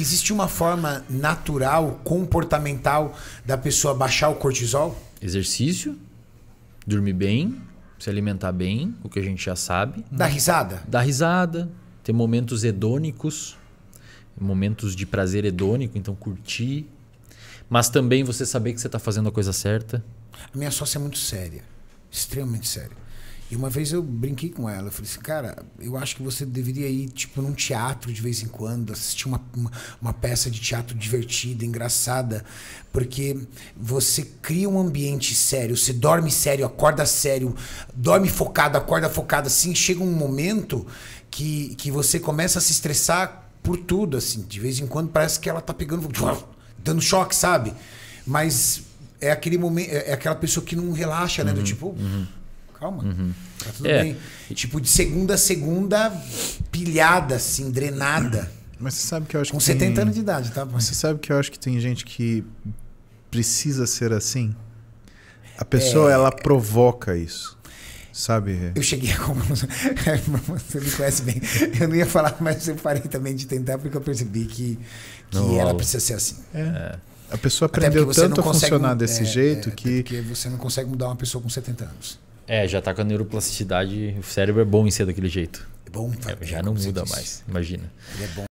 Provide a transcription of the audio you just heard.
Existe uma forma natural, comportamental da pessoa baixar o cortisol? Exercício, dormir bem, se alimentar bem, o que a gente já sabe. Dar risada? Dar risada, ter momentos hedônicos, momentos de prazer hedônico, então curtir. Mas também você saber que você está fazendo a coisa certa. A minha sócia é muito séria, extremamente séria. E uma vez eu brinquei com ela, eu falei assim, cara, eu acho que você deveria ir, tipo, num teatro de vez em quando, assistir uma, uma, uma peça de teatro divertida, engraçada, porque você cria um ambiente sério, você dorme sério, acorda sério, dorme focado, acorda focado, assim, chega um momento que, que você começa a se estressar por tudo, assim, de vez em quando parece que ela tá pegando, dando choque, sabe? Mas é aquele momento, é, é aquela pessoa que não relaxa, né? Uhum, do tipo, uhum calma. Uhum. Tá tudo é. bem. Tipo, de segunda a segunda, pilhada, assim, drenada. Mas você sabe que eu acho Com que. Com 70 tem... anos de idade, tá? Mas você sabe que eu acho que tem gente que precisa ser assim? A pessoa, é... ela provoca isso. Sabe? Eu cheguei a conclusão. você me conhece bem. Eu não ia falar, mas eu parei também de tentar porque eu percebi que, que ela precisa ser assim. É. é. A pessoa aprendeu tanto a funcionar desse é, jeito é, que. Porque você não consegue mudar uma pessoa com 70 anos. É, já tá com a neuroplasticidade, o cérebro é bom em ser daquele jeito. É bom, é, Já não muda mais, imagina. Ele é bom.